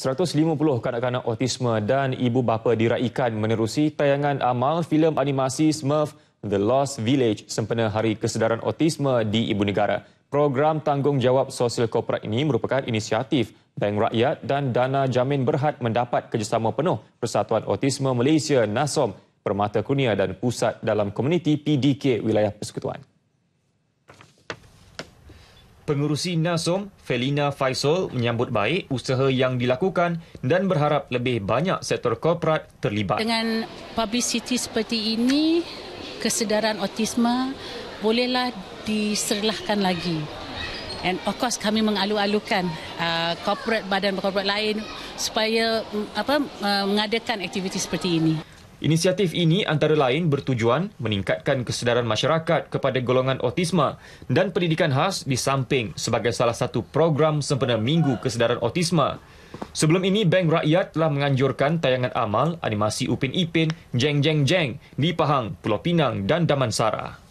150 kanak-kanak autisme dan ibu bapa diraikan menerusi tayangan amal filem animasi Smurf The Lost Village sempena Hari Kesedaran Autisme di Ibu Negara. Program tanggungjawab sosial korporat ini merupakan inisiatif Bank Rakyat dan Dana Jamin Berhad mendapat kerjasama penuh Persatuan Autisme Malaysia NASOM, Permata Kurnia dan Pusat dalam Komuniti PDK Wilayah Persekutuan. Pengurusi Nasom, Felina Faisal menyambut baik usaha yang dilakukan dan berharap lebih banyak sektor korporat terlibat. Dengan publicity seperti ini, kesedaran autisma bolehlah diserlahkan lagi. And of course kami mengalu-alukan uh, corporate badan korporat lain supaya mm, apa uh, mengadakan aktiviti seperti ini. Inisiatif ini antara lain bertujuan meningkatkan kesedaran masyarakat kepada golongan autisma dan pendidikan khas di samping sebagai salah satu program sempena Minggu Kesedaran Autisma. Sebelum ini, Bank Rakyat telah menganjurkan tayangan amal animasi Upin Ipin, Jeng Jeng Jeng di Pahang, Pulau Pinang dan Damansara.